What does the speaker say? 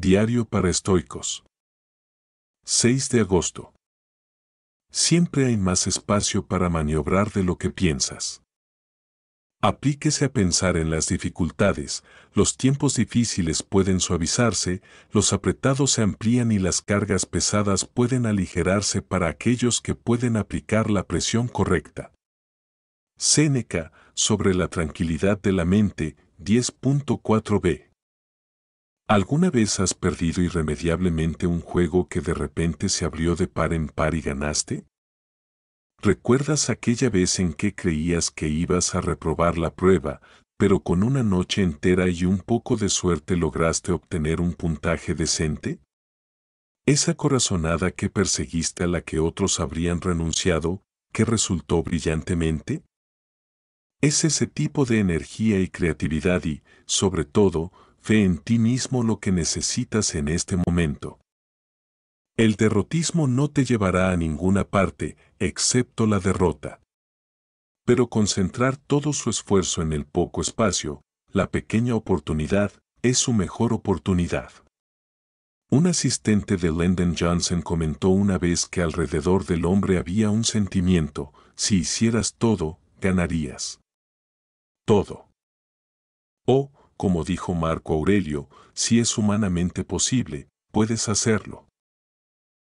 Diario para estoicos. 6 de agosto. Siempre hay más espacio para maniobrar de lo que piensas. Aplíquese a pensar en las dificultades, los tiempos difíciles pueden suavizarse, los apretados se amplían y las cargas pesadas pueden aligerarse para aquellos que pueden aplicar la presión correcta. Séneca, sobre la tranquilidad de la mente, 10.4b. ¿Alguna vez has perdido irremediablemente un juego que de repente se abrió de par en par y ganaste? ¿Recuerdas aquella vez en que creías que ibas a reprobar la prueba, pero con una noche entera y un poco de suerte lograste obtener un puntaje decente? Esa corazonada que perseguiste a la que otros habrían renunciado, que resultó brillantemente? Es ese tipo de energía y creatividad y, sobre todo, fe en ti mismo lo que necesitas en este momento. El derrotismo no te llevará a ninguna parte, excepto la derrota. Pero concentrar todo su esfuerzo en el poco espacio, la pequeña oportunidad, es su mejor oportunidad. Un asistente de Lyndon Johnson comentó una vez que alrededor del hombre había un sentimiento, si hicieras todo, ganarías. Todo. O, como dijo Marco Aurelio, si es humanamente posible, puedes hacerlo.